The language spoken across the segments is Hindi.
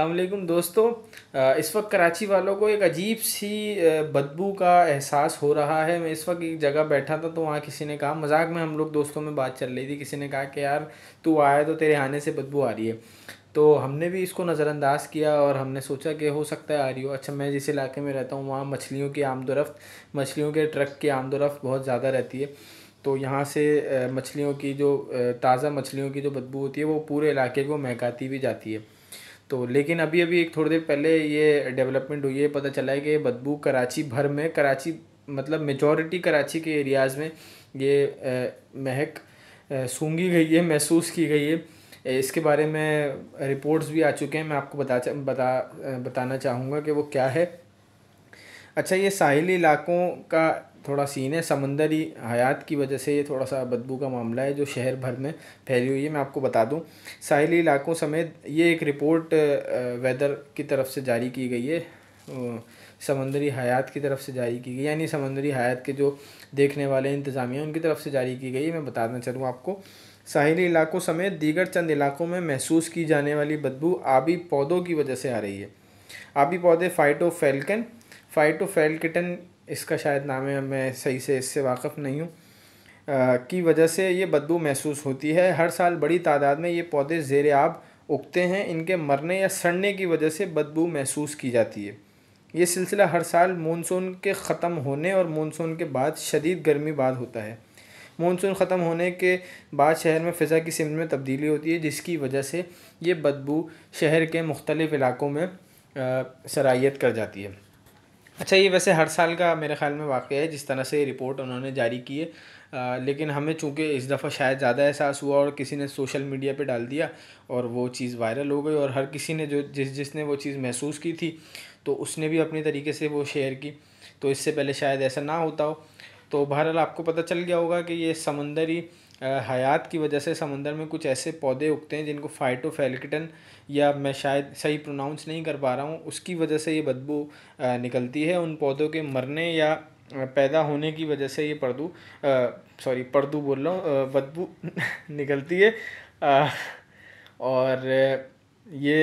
अल्लाम दोस्तों इस वक्त कराची वालों को एक अजीब सी बदबू का एहसास हो रहा है मैं इस वक्त एक जगह बैठा था तो वहाँ किसी ने कहा मजाक में हम लोग दोस्तों में बात चल रही थी किसी ने कहा कि यार तू आया तो तेरे आने से बदबू आ रही है तो हमने भी इसको नज़रअंदाज किया और हमने सोचा कि हो सकता है आ रही हो अच्छा मैं जिस इलाके में रहता हूँ वहाँ मछलियों की आमदोरफ़्त मछलियों के ट्रक की आमदोरफ़्त बहुत ज़्यादा रहती है तो यहाँ से मछलियों की जो ताज़ा मछलियों की जो बदबू होती है वो पूरे इलाके को महकाती भी जाती है तो लेकिन अभी अभी एक थोड़ी देर पहले ये डेवलपमेंट हुई है पता चला है कि बदबू कराची भर में कराची मतलब मेजॉरिटी कराची के एरियाज़ में ये महक सूंगी गई है महसूस की गई है इसके बारे में रिपोर्ट्स भी आ चुके हैं मैं आपको बता बता बताना चाहूँगा कि वो क्या है अच्छा ये साहिली इलाकों का थोड़ा सीन है समंदरी हयात की वजह से ये थोड़ा सा बदबू का मामला है जो शहर भर में फैली हुई है मैं आपको बता दूं साहिली इलाकों समेत ये एक रिपोर्ट वेदर की तरफ से जारी की गई है समंदरी हयात की तरफ से जारी की गई यानी समंदरी हयात के जो देखने वाले इंतज़ामिया उनकी तरफ से जारी की गई है मैं बताना चलूँ आपको साहिली इलाकों समेत दीगर चंद इलाकों में महसूस की जाने वाली बदबू आबी पौधों की वजह से आ रही है आबी पौधे फाइटो फैल्कन फ़ाइटो किटन इसका शायद नाम है मैं सही से इससे वाकफ़ नहीं हूँ की वजह से ये बदबू महसूस होती है हर साल बड़ी तादाद में ये पौधे ज़ेर आब उगते हैं इनके मरने या सड़ने की वजह से बदबू महसूस की जाती है ये सिलसिला हर साल मानसून के ख़त्म होने और मानसून के बाद शदीद गर्मी बाद होता है मानसून ख़त्म होने के बाद शहर में फ़िज़ा की सिमत में तब्दीली होती है जिसकी वजह से ये बदबू शहर के मुख्तलिफ़ इलाकों में सराइत कर जाती है अच्छा ये वैसे हर साल का मेरे ख्याल में वाक़ है जिस तरह से रिपोर्ट उन्होंने जारी की है आ, लेकिन हमें चूँकि इस दफ़ा शायद ज़्यादा एहसास हुआ और किसी ने सोशल मीडिया पे डाल दिया और वो चीज़ वायरल हो गई और हर किसी ने जो जिस जिसने वो चीज़ महसूस की थी तो उसने भी अपने तरीके से वो शेयर की तो इससे पहले शायद ऐसा ना होता हो तो बहरहाल आपको पता चल गया होगा कि ये समंदरी हयात की वजह से समंदर में कुछ ऐसे पौधे उगते हैं जिनको फाइटोफेलिकटन या मैं शायद सही प्रोनाउंस नहीं कर पा रहा हूँ उसकी वजह से ये बदबू निकलती है उन पौधों के मरने या पैदा होने की वजह से ये पर्दू सॉरी पर्दू बोल रहा हूँ बदबू निकलती है आ, और ये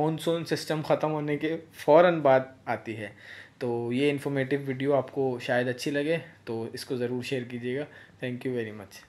मॉनसून सिस्टम ख़त्म होने के फ़ौर बाद आती है तो ये इन्फॉर्मेटिव वीडियो आपको शायद अच्छी लगे तो इसको ज़रूर शेयर कीजिएगा थैंक यू वेरी मच